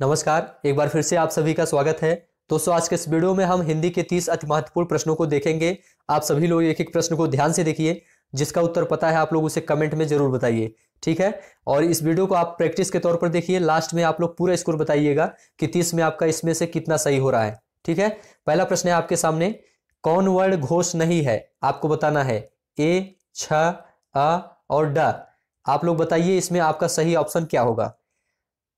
नमस्कार एक बार फिर से आप सभी का स्वागत है दोस्तों आज के इस वीडियो में हम हिंदी के तीस अति महत्वपूर्ण प्रश्नों को देखेंगे आप सभी लोग एक एक प्रश्न को ध्यान से देखिए जिसका उत्तर पता है आप लोग उसे कमेंट में जरूर बताइए ठीक है और इस वीडियो को आप प्रैक्टिस के तौर पर देखिए लास्ट में आप लोग पूरा स्कोर बताइएगा कि तीस में आपका इसमें से कितना सही हो रहा है ठीक है पहला प्रश्न है आपके सामने कौन वर्ड घोष नहीं है आपको बताना है ए छ और ड आप लोग बताइए इसमें आपका सही ऑप्शन क्या होगा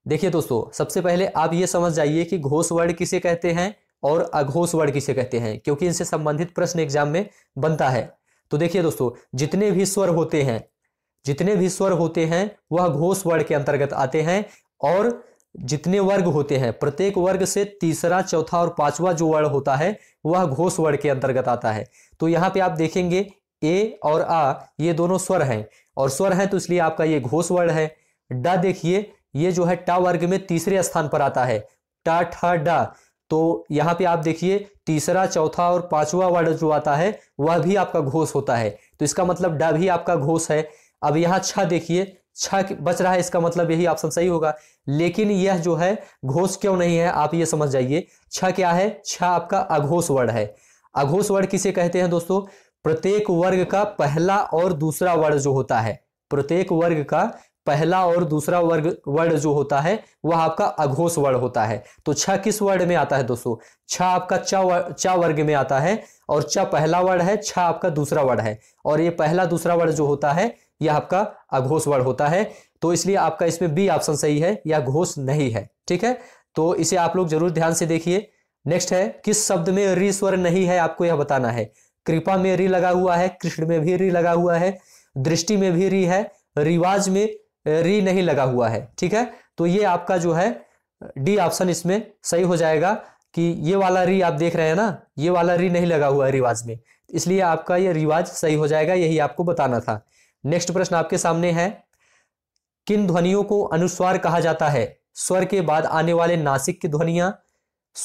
देखिए दोस्तों सबसे पहले आप ये समझ जाइए कि घोष वर्ण किसे कहते हैं और अघोष वर्ण किसे कहते हैं क्योंकि इनसे संबंधित प्रश्न एग्जाम में बनता है तो देखिए दोस्तों जितने भी स्वर होते हैं जितने भी स्वर होते हैं वह घोष वर्ण के अंतर्गत आते हैं और जितने वर्ग होते हैं प्रत्येक वर्ग से तीसरा चौथा और पांचवा जो वर्ण होता है वह घोष वर्ण के अंतर्गत आता है तो यहाँ पे आप देखेंगे ए और आ ये दोनों स्वर हैं और स्वर हैं तो इसलिए आपका ये घोष वर्ण है ड देखिए ये जो है टा वर्ग में तीसरे स्थान पर आता है टा ठा डा तो यहाँ पे आप देखिए तीसरा चौथा और पांचवा वर्ड जो आता है वह भी आपका घोष होता है तो इसका मतलब डा भी आपका घोष है अब यहाँ छ देखिए छ बच रहा है इसका मतलब यही ऑप्शन सही होगा लेकिन यह जो है घोष क्यों नहीं है आप ये समझ जाइए छ क्या है छ आपका अघोष वर्ड है अघोष वर्ड किसे कहते हैं दोस्तों प्रत्येक वर्ग का पहला और दूसरा वर्ड जो होता है प्रत्येक वर्ग का पहला और दूसरा वर्ग वर्ड जो होता है वह आपका अघोष वर्ण होता है तो छ किस वर्ड में आता है दोस्तों छ आपका चा वर्ग में आता है और छ पहला वर्ड है छ आपका दूसरा वर्ड है और ये पहला दूसरा वर्ड जो होता है यह आपका अघोष वर्ण होता है तो इसलिए आपका इसमें बी ऑप्शन सही है या घोष नहीं है ठीक है तो इसे आप लोग जरूर ध्यान से देखिए नेक्स्ट है किस शब्द में री स्वर नहीं है आपको यह बताना है कृपा में री लगा हुआ है कृष्ण में भी री लगा हुआ है दृष्टि में भी री है रिवाज में री नहीं लगा हुआ है ठीक है तो ये आपका जो है डी ऑप्शन इसमें सही हो जाएगा कि ये वाला री आप देख रहे हैं ना ये वाला री नहीं लगा हुआ है रिवाज में इसलिए आपका ये रिवाज सही हो जाएगा यही आपको बताना था नेक्स्ट प्रश्न आपके सामने है किन ध्वनियों को अनुस्वार कहा जाता है स्वर के बाद आने वाले नासिक की ध्वनियां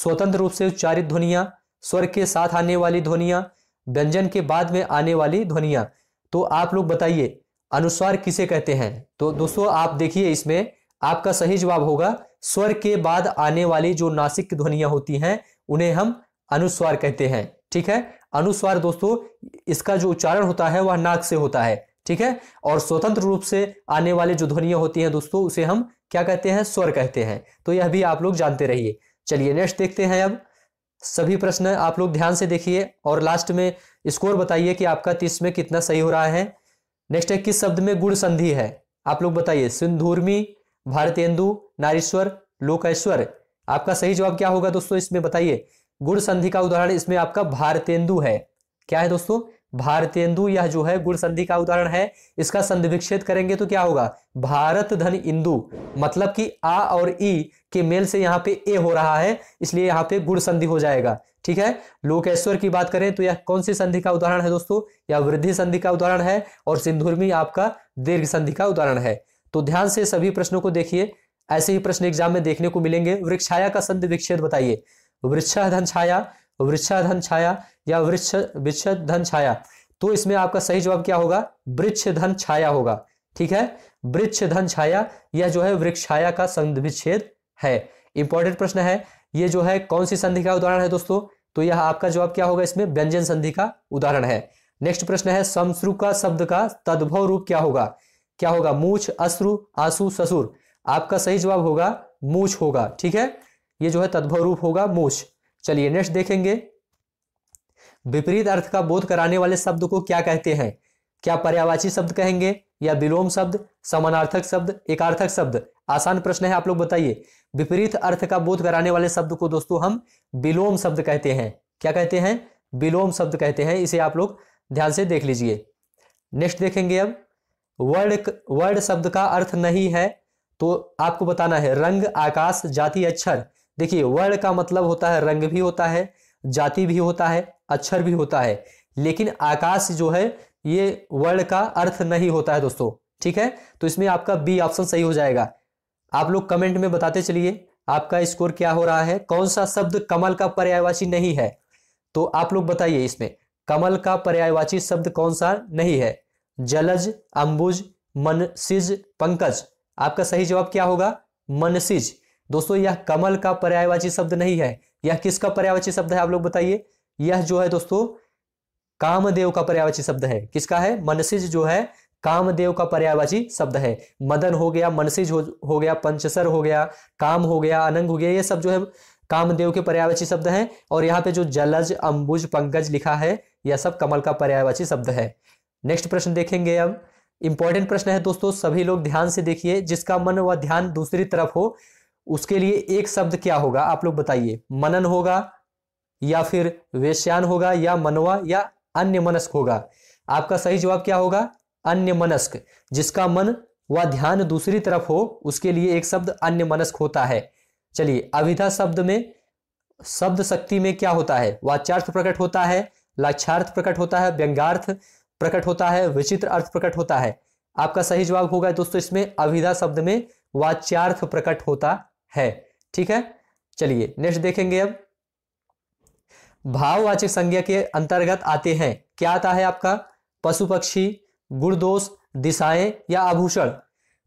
स्वतंत्र रूप से उच्चारित ध्वनियां स्वर के साथ आने वाली ध्वनियां व्यंजन के बाद में आने वाली ध्वनियां तो आप लोग बताइए अनुस्वार किसे कहते हैं तो दोस्तों आप देखिए इसमें आपका सही जवाब होगा स्वर के बाद आने वाली जो नासिक ध्वनियां होती हैं उन्हें हम अनुस्वार कहते हैं ठीक है अनुस्वार दोस्तों इसका जो उच्चारण होता है वह नाक से होता है ठीक है और स्वतंत्र रूप से आने वाली जो ध्वनियां होती हैं दोस्तों उसे हम क्या कहते हैं स्वर कहते हैं तो यह भी आप लोग जानते रहिए चलिए नेक्स्ट देखते हैं अब सभी प्रश्न आप लोग ध्यान से देखिए और लास्ट में स्कोर बताइए कि आपका तीस में कितना सही हो रहा है नेक्स्ट है किस शब्द में गुण संधि है आप लोग बताइए सिंधूर्मी भारतेंदु नारीश्वर लोकेश्वर आपका सही जवाब क्या होगा दोस्तों इसमें बताइए गुण संधि का उदाहरण इसमें आपका भारतेंदु है क्या है दोस्तों भारतेंदु यह जो है गुण संधि का उदाहरण है इसका संधि विक्षेद करेंगे तो क्या होगा भारत धन इंदु मतलब कि आ और ई के मेल से यहाँ पे ए हो रहा है इसलिए यहाँ पे गुण संधि हो जाएगा ठीक है लोकेश्वर की बात करें तो यह कौन सी संधि का उदाहरण है दोस्तों यह वृद्धि संधि का उदाहरण है और सिंधुर्मी आपका दीर्घ संधि का उदाहरण है तो ध्यान से सभी प्रश्नों को देखिए ऐसे ही प्रश्न एग्जाम में देखने को मिलेंगे वृक्षाया का संधि विक्षेद बताइए वृक्षाधन छाया धन छाया या वृक्ष वृक्ष धन छाया तो इसमें आपका सही जवाब क्या होगा वृक्ष धन छाया होगा ठीक है वृक्ष धन छाया यह जो है वृक्षाया का संधि विच्छेद है इंपॉर्टेंट प्रश्न है ये जो है कौन सी संधि का उदाहरण है दोस्तों तो यह आपका जवाब क्या होगा इसमें व्यंजन संधि का उदाहरण है नेक्स्ट प्रश्न है समश्रु का शब्द का तद्भव रूप क्या होगा क्या होगा मूछ अश्रु आंसू ससुर आपका सही जवाब होगा मूछ होगा ठीक है ये जो है तद्भव रूप होगा मूछ चलिए नेक्स्ट देखेंगे विपरीत अर्थ का बोध कराने वाले शब्द को क्या कहते हैं क्या पर्यावाची शब्द कहेंगे या विलोम शब्द समानार्थक शब्द एकार्थक शब्द आसान प्रश्न है आप लोग बताइए विपरीत अर्थ का बोध कराने वाले शब्द को दोस्तों हम विलोम शब्द कहते हैं क्या कहते हैं विलोम शब्द कहते हैं इसे आप लोग ध्यान से देख लीजिए नेक्स्ट देखेंगे अब वर्ड वर्ड शब्द का अर्थ नहीं है तो आपको बताना है रंग आकाश जाति अक्षर देखिए वर्ण का मतलब होता है रंग भी होता है जाति भी होता है अक्षर भी होता है लेकिन आकाश जो है ये वर्ड का अर्थ नहीं होता है दोस्तों ठीक है तो इसमें आपका बी ऑप्शन सही हो जाएगा आप लोग कमेंट में बताते चलिए आपका स्कोर क्या हो रहा है कौन सा शब्द कमल का पर्यायवाची नहीं है तो आप लोग बताइए इसमें कमल का पर्यायवाची शब्द कौन सा नहीं है जलज अंबुज मनसिज पंकज आपका सही जवाब क्या होगा मनसिज दोस्तों यह कमल का पर्यायवाची शब्द नहीं है यह किसका पर्यायवाची शब्द है आप लोग बताइए यह जो है दोस्तों कामदेव का पर्यावाची शब्द है किसका है मनसिज जो है कामदेव का पर्यावाची शब्द है मदन हो गया मनसिज हो, हो गया पंचसर हो गया काम हो गया अनंग हो गया ये सब जो है कामदेव के पर्यावाची शब्द हैं और यहाँ पे जो जलज अंबुज पंकज लिखा है यह सब कमल का पर्यावाची शब्द है नेक्स्ट प्रश्न देखेंगे अब इंपॉर्टेंट प्रश्न है दोस्तों सभी लोग ध्यान से देखिए जिसका मन व ध्यान दूसरी तरफ हो उसके लिए एक शब्द क्या होगा आप लोग बताइए मनन होगा या फिर वेश्यान होगा या मनवा या अन्य मनस्क होगा आपका सही जवाब क्या होगा अन्य मनस्क जिसका मन व ध्यान दूसरी तरफ हो उसके लिए एक शब्द अन्य मनस्क होता है चलिए अविधा शब्द में शब्द शक्ति में क्या होता है वाच्यार्थ प्रकट होता है लक्षार्थ प्रकट होता है व्यंगार्थ प्रकट होता है विचित्र अर्थ प्रकट होता है आपका सही जवाब होगा दोस्तों इसमें अविधा शब्द में वाच्यार्थ प्रकट होता है ठीक है चलिए नेक्स्ट देखेंगे अब भाववाचक संज्ञा के अंतर्गत आते हैं क्या आता है आपका पशु पक्षी गुणदोष दिशाएं या आभूषण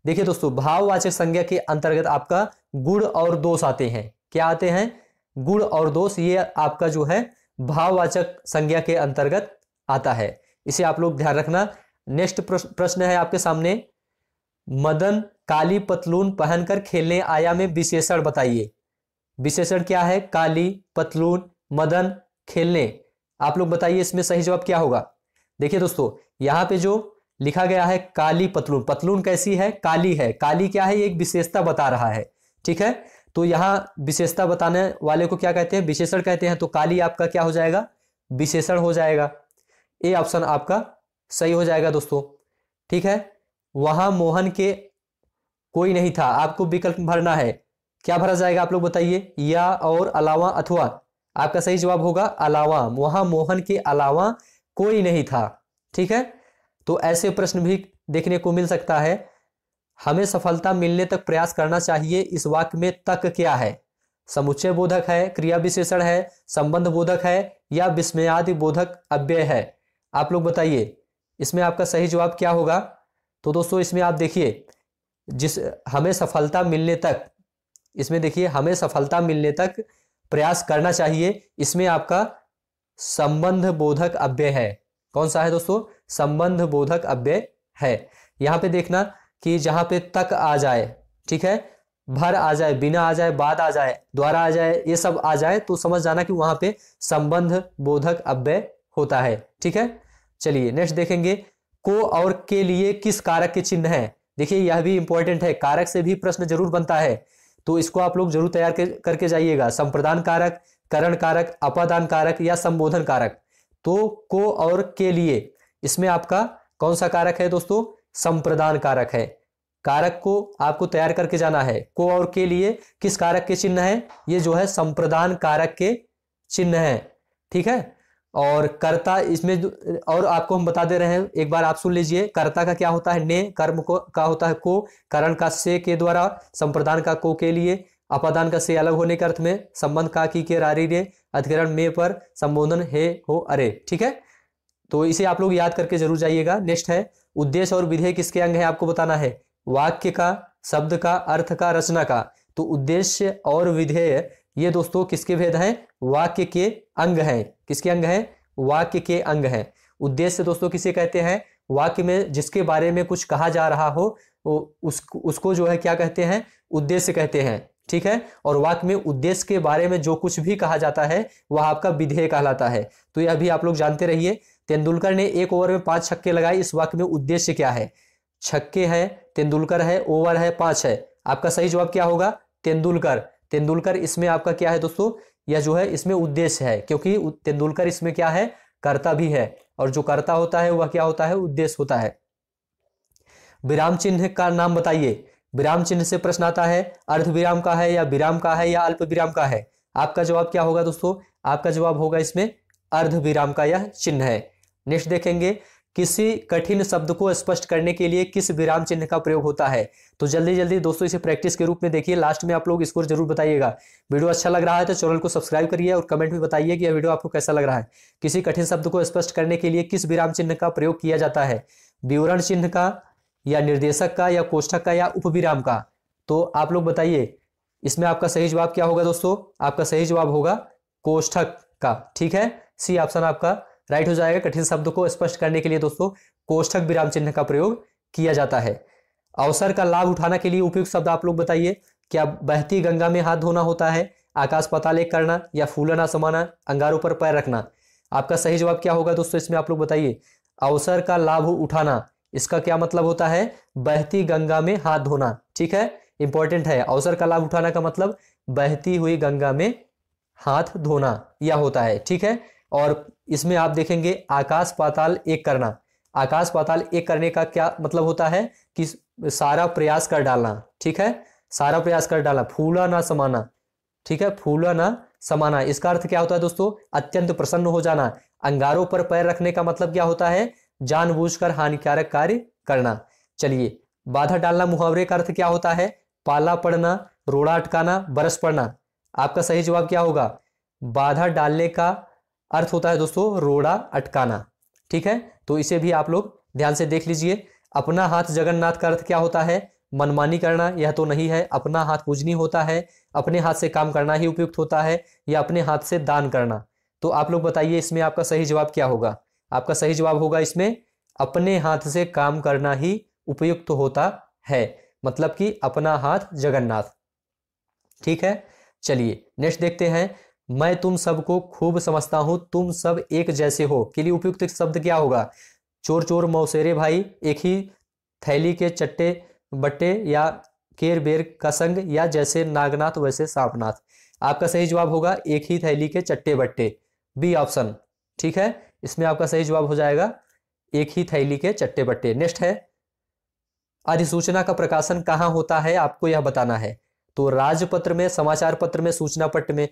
देखिए दोस्तों भाववाचक संज्ञा के अंतर्गत आपका गुण और दोष आते हैं क्या आते हैं गुण और दोष ये आपका जो है भाववाचक संज्ञा के अंतर्गत आता है इसे आप लोग ध्यान रखना नेक्स्ट प्रश्न है आपके सामने मदन काली पतलून पहनकर खेलने आया में विशेषण बताइए विशेषण क्या है काली पतलून मदन खेलने आप लोग बताइए इसमें सही जवाब क्या होगा देखिए दोस्तों यहाँ पे जो लिखा गया है काली पतलून पतलून कैसी है काली है काली क्या है एक विशेषता बता रहा है ठीक है तो यहाँ विशेषता बताने वाले को क्या कहते हैं विशेषण कहते हैं तो काली आपका क्या हो जाएगा विशेषण हो जाएगा ए ऑप्शन आपका सही हो जाएगा दोस्तों ठीक है वहां मोहन के कोई नहीं था आपको विकल्प भरना है क्या भरा जाएगा आप लोग बताइए या और अलावा अथवा आपका सही जवाब होगा अलावा वहां मोहन के अलावा कोई नहीं था ठीक है तो ऐसे प्रश्न भी देखने को मिल सकता है हमें सफलता मिलने तक प्रयास करना चाहिए इस वाक्य में तक क्या है समुच्चय बोधक है क्रिया विशेषण है संबंध बोधक है या विस्मयादि बोधक अव्यय है आप लोग बताइए इसमें आपका सही जवाब क्या होगा तो दोस्तों इसमें आप देखिए जिस हमें सफलता मिलने तक इसमें देखिए हमें सफलता मिलने तक प्रयास करना चाहिए इसमें आपका संबंध बोधक अव्यय है कौन सा है दोस्तों संबंध बोधक अव्यय है यहां पे देखना कि जहां पे तक आ जाए ठीक है भर आ जाए बिना आ जाए बाद आ जाए द्वारा आ जाए ये सब आ जाए तो समझ जाना कि वहां पे संबंध बोधक अव्यय होता है ठीक है चलिए नेक्स्ट देखेंगे को और के लिए किस कारक के चिन्ह है देखिए यह भी इंपॉर्टेंट है कारक से भी प्रश्न जरूर बनता है तो इसको आप लोग जरूर तैयार करके जाइएगा संप्रदान कारक करण कारक अपादान कारक या संबोधन कारक तो को और के लिए इसमें आपका कौन सा कारक है दोस्तों संप्रदान कारक है कारक को आपको तैयार करके जाना है को और के लिए किस कारक के चिन्ह है ये जो है संप्रदान कारक के चिन्ह है ठीक है और कर्ता इसमें और आपको हम बता दे रहे हैं एक बार आप सुन लीजिए कर्ता का क्या होता है ने कर्म को का होता है को करण का से के द्वारा संप्रदान का को के लिए अपादान का से अलग होने के अर्थ में संबंध का की के रारी ने अधिकरण में पर संबोधन हे हो अरे ठीक है तो इसे आप लोग याद करके जरूर जाइएगा नेक्स्ट है उद्देश्य और विधेय किसके अंग है आपको बताना है वाक्य का शब्द का अर्थ का रचना का तो उद्देश्य और विधेय ये दोस्तों किसके भेद हैं वाक्य के अंग हैं किसके अंग हैं वाक्य के अंग हैं उद्देश्य दोस्तों किसे कहते हैं वाक्य में जिसके बारे में कुछ कहा जा रहा हो उस उसको जो है क्या कहते हैं उद्देश्य कहते हैं ठीक है और वाक्य में उद्देश्य के बारे में जो कुछ भी कहा जाता है वह आपका विधेय कहलाता है तो यह अभी आप लोग जानते रहिए तेंदुलकर ने एक ओवर में पांच छक्के लगाए इस वाक्य में उद्देश्य क्या है छक्के हैं तेंदुलकर है ओवर है पांच है आपका सही जवाब क्या होगा तेंदुलकर तेंदुलकर इसमें आपका क्या है दोस्तों यह जो है इसमें उद्देश्य है क्योंकि तेंदुलकर इसमें क्या है कर्ता भी है और जो कर्ता होता है वह क्या होता है उद्देश्य होता है विराम चिन्ह का नाम बताइए विराम चिन्ह से प्रश्न आता है अर्ध विराम का है या विराम का है या अल्प विराम का है आपका जवाब क्या होगा दोस्तों आपका जवाब होगा इसमें अर्ध विराम का यह चिन्ह है नेक्स्ट देखेंगे किसी कठिन शब्द को स्पष्ट करने के लिए किस विराम चिन्ह का प्रयोग होता है तो जल्दी जल्दी दोस्तों इसे प्रैक्टिस के रूप में देखिए लास्ट में आप लोग स्कोर जरूर बताइएगा वीडियो अच्छा लग रहा है तो चैनल को सब्सक्राइब करिए और कमेंट में बताइए कि यह वीडियो आपको कैसा लग रहा है किसी कठिन शब्द को स्पष्ट करने के लिए किस विराम चिन्ह का प्रयोग किया जाता है विवरण चिन्ह का या निर्देशक का या कोष्ठक का या उप का तो आप लोग बताइए इसमें आपका सही जवाब क्या होगा दोस्तों आपका सही जवाब होगा कोष्ठक का ठीक है सी ऑप्शन आपका राइट हो जाएगा कठिन शब्द को स्पष्ट करने के लिए दोस्तों कोष्ठक विराम चिन्ह का प्रयोग किया जाता है अवसर का लाभ उठाना के लिए उपयुक्त शब्द आप लोग बताइए क्या बहती गंगा में हाथ धोना होता है आकाश लेख करना या फूलना समाना अंगारों पर पैर रखना आपका सही जवाब क्या होगा दोस्तों इसमें आप लोग बताइए अवसर का लाभ उठाना इसका क्या मतलब होता है बहती गंगा में हाथ धोना ठीक है इंपॉर्टेंट है अवसर का लाभ उठाना का मतलब बहती हुई गंगा में हाथ धोना यह होता है ठीक है और इसमें आप देखेंगे आकाश पाताल एक करना आकाश पाताल एक करने का क्या मतलब होता है कि सारा प्रयास कर डालना ठीक है सारा प्रयास कर डालना फूला ना समाना ठीक है फूला ना समाना इसका अर्थ क्या होता है दोस्तों अत्यंत प्रसन्न हो जाना अंगारों पर पैर रखने का मतलब क्या होता है जानबूझकर हानिकारक कार्य करना चलिए बाधा डालना मुहावरे का अर्थ क्या होता है पाला पड़ना रोड़ा अटकाना बरस पड़ना आपका सही जवाब क्या होगा बाधा डालने का अर्थ होता है दोस्तों रोड़ा अटकाना ठीक है तो इसे भी आप लोग ध्यान से देख लीजिए अपना हाथ जगन्नाथ का अर्थ क्या होता है मनमानी करना यह तो नहीं है अपना हाथ पूजनी होता है अपने हाथ से काम करना ही उपयुक्त होता है या अपने हाथ से दान करना तो आप लोग बताइए इसमें आपका सही जवाब क्या होगा आपका सही जवाब होगा इसमें अपने हाथ से काम करना ही उपयुक्त होता है मतलब कि अपना हाथ जगन्नाथ ठीक है चलिए नेक्स्ट देखते हैं मैं तुम सबको खूब समझता हूं तुम सब एक जैसे हो के लिए उपयुक्त शब्द क्या होगा चोर चोर मौसेरे भाई एक ही थैली के चट्टे बट्टे या केर बेर का संग या जैसे नागनाथ वैसे सांपनाथ आपका सही जवाब होगा एक ही थैली के चट्टे बट्टे बी ऑप्शन ठीक है इसमें आपका सही जवाब हो जाएगा एक ही थैली के चट्टे बट्टे नेक्स्ट है अधिसूचना का प्रकाशन कहाँ होता है आपको यह बताना है तो राजपत्र में समाचार पत्र में सूचना पत्र में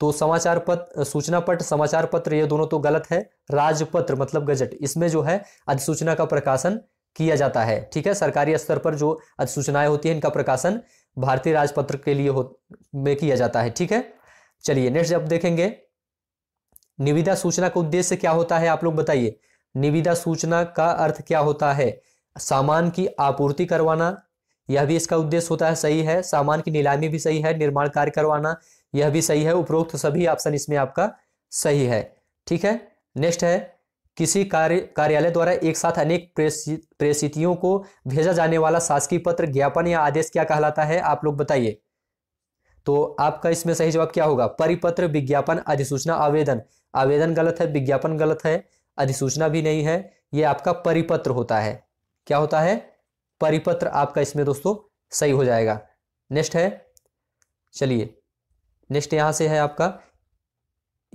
तो समाचार पत्र सूचना पत्र समाचार पत्र ये दोनों तो गलत है राजपत्र मतलब गजट इसमें जो है अधिसूचना का प्रकाशन किया जाता है ठीक है सरकारी स्तर पर जो अधिसूचनाएं होती है इनका प्रकाशन भारतीय राजपत्र के लिए हो में किया जाता है ठीक है चलिए नेक्स्ट जब देखेंगे निविदा सूचना का उद्देश्य क्या होता है आप लोग बताइए निविदा सूचना का अर्थ क्या होता है सामान की आपूर्ति करवाना यह भी इसका उद्देश्य होता है सही है सामान की नीलामी भी सही है निर्माण कार्य करवाना यह भी सही है उपरोक्त सभी ऑप्शन इसमें आपका सही है ठीक है नेक्स्ट है किसी कार्य कार्यालय द्वारा एक साथ अनेक प्रेषितियों को भेजा जाने वाला शासकीय पत्र ज्ञापन या आदेश क्या कहलाता है आप लोग बताइए तो आपका इसमें सही जवाब क्या होगा परिपत्र विज्ञापन अधिसूचना आवेदन आवेदन गलत है विज्ञापन गलत है अधिसूचना भी नहीं है यह आपका परिपत्र होता है क्या होता है परिपत्र आपका इसमें दोस्तों सही हो जाएगा नेक्स्ट है चलिए नेक्स्ट यहाँ से है आपका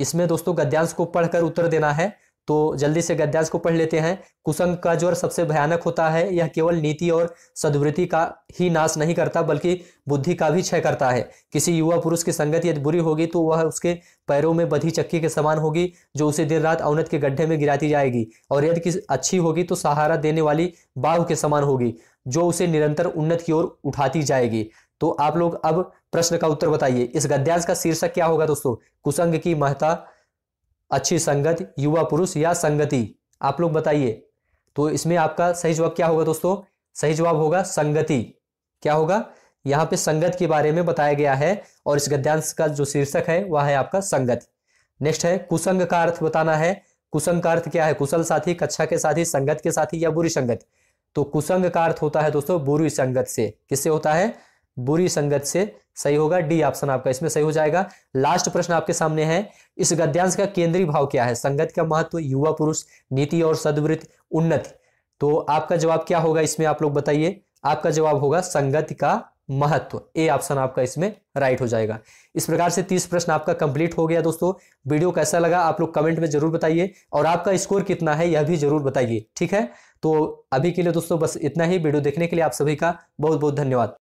इसमें दोस्तों गद्यांश को पढ़कर उत्तर देना है तो जल्दी से गद्यांश को पढ़ लेते हैं कुसंग का ज्वर सबसे भयानक होता है यह केवल नीति और सदवृत्ति का ही नाश नहीं करता बल्कि बुद्धि का भी क्षय करता है किसी युवा पुरुष की संगत यदि बुरी होगी तो वह उसके पैरों में बधी चक्की के समान होगी जो उसे देर रात औनत के गड्ढे में गिराती जाएगी और यदि अच्छी होगी तो सहारा देने वाली बाघ के समान होगी जो उसे निरंतर उन्नत की ओर उठाती जाएगी तो आप लोग अब प्रश्न का उत्तर बताइए इस गद्यांश का शीर्षक क्या होगा दोस्तों कुसंग की महता अच्छी संगत युवा पुरुष या संगति आप लोग बताइए तो इसमें आपका सही जवाब क्या होगा दोस्तों सही जवाब होगा संगति क्या होगा यहाँ पे संगत के बारे में बताया गया है और इस गद्यांश का जो शीर्षक है वह है आपका संगत नेक्स्ट है कुसंग का अर्थ बताना है कुसंग का अर्थ क्या है कुशल साथी कक्षा के साथी संगत के साथी या बुरी संगत तो कुसंग का अर्थ होता है दोस्तों बुरी संगत से किससे होता है बुरी संगत से सही होगा डी ऑप्शन आपका इसमें सही हो जाएगा लास्ट प्रश्न आपके सामने है इस गद्यांश का केंद्रीय भाव क्या है संगत का महत्व युवा पुरुष नीति और सदवृत्त उन्नति तो आपका जवाब क्या होगा इसमें आप लोग बताइए आपका जवाब होगा संगत का महत्व ए ऑप्शन आपका इसमें राइट हो जाएगा इस प्रकार से तीस प्रश्न आपका कंप्लीट हो गया दोस्तों वीडियो कैसा लगा आप लोग कमेंट में जरूर बताइए और आपका स्कोर कितना है यह भी जरूर बताइए ठीक है तो अभी के लिए दोस्तों बस इतना ही वीडियो देखने के लिए आप सभी का बहुत बहुत धन्यवाद